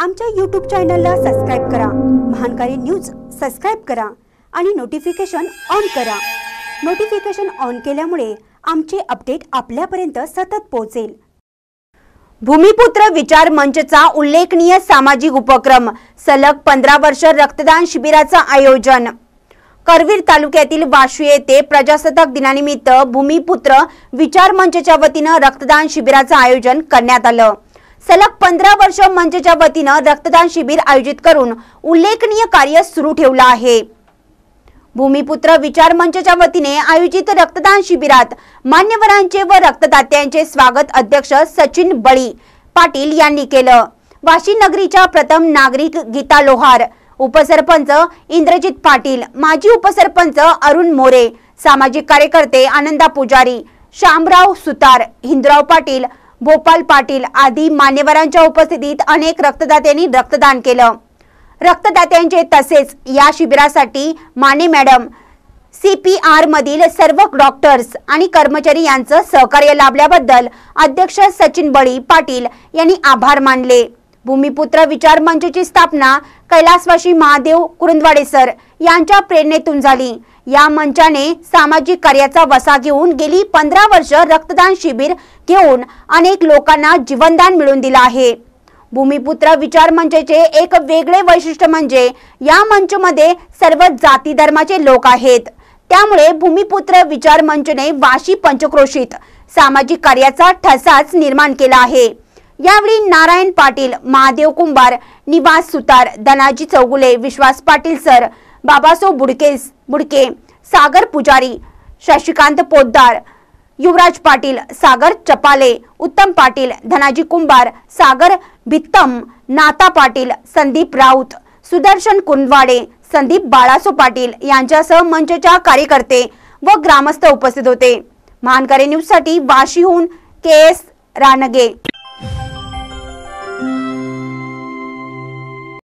आमच्या यूट्यूब चॅनलला सबस्क्राईब करा महानकारी न्यूज सबस्क्राईब करा आणि नोटिफिकेशन ऑन करा नोटिफिकेशन ऑन केल्यामुळे आमचे अपडेट आपल्यापर्यंत सतत पोहोचेल भूमिपुत्र विचार मंचचा उल्लेखनीय सामाजिक उपक्रम सलग पंधरा वर्ष रक्तदान शिबिराचं आयोजन करवीर तालुक्यातील वाशी येथे प्रजासत्ताक दिनानिमित्त भूमिपुत्र विचार मंचच्या वतीनं रक्तदान शिबिराचं आयोजन करण्यात आलं सलग पंधरा वर्ष मंचच्या वतीनं रक्तदान शिबिर आयोजित करून उल्लेखनीय कार्य सुरू ठेवलं आहे भूमिपुत्र विचार मंचच्या वतीने आयोजित रक्तदान शिबिरात मान्यवरांचे व रक्तदात्यांचे स्वागत अध्यक्ष सचिन बळी पाटील यांनी केलं वाशिम नगरीच्या प्रथम नागरिक गीता लोहार उपसरपंच इंद्रजित पाटील माजी उपसरपंच अरुण मोरे सामाजिक कार्यकर्ते आनंदा पुजारी शामराव सुतार हिंदराव पाटील भोपाल पाटील आदी मान्यवरांच्या उपस्थितीत अनेक रक्तदात्यांनी रक्तदान केलं रक्तदात्यांचे तसेच या शिबिरासाठी माने मॅडम सी पी आरमधील सर्व डॉक्टर्स आणि कर्मचारी यांचं सहकार्य लाभल्याबद्दल अध्यक्ष सचिन बळी पाटील यांनी आभार मानले भूमिपुत्र विचार मंचची स्थापना कैलासवाशी महादेव कुरुंदवाडे सर यांच्या प्रेरणेतून झाली या मंचाने सामाजिक कार्याचा वसा घेऊन गेली पंधरा वर्ष रक्तदान शिबिर घेऊन अनेक लोकांना जीवनदान मिळवून दिलं आहे भूमिपुत्र विचार मंचाचे एक वेगळे वैशिष्ट्य म्हणजे या मंचमध्ये सर्व जाती धर्माचे लोक आहेत त्यामुळे भूमिपुत्र विचार मंचने वाशी पंचक्रोशीत सामाजिक कार्याचा ठसाच निर्माण केला आहे यावेळी नारायण पाटील महादेव कुंभार निवास सुतार धनाजी चौगुले विश्वास पाटील सर बाबासाहेब बुडके बुडके सागर पुजारी शशिकांत पोद्दार युवराज पाटील सागर चपाले उत्तम पाटील धनाजी कुंभार सागर भित्तम नाता पाटील संदीप राऊत सुदर्शन कुंदवाडे संदीप बाळासो पाटील यांच्यासह मंचच्या कार्यकर्ते व ग्रामस्थ उपस्थित होते महानकरे साठी वाशीहून के एस रानगे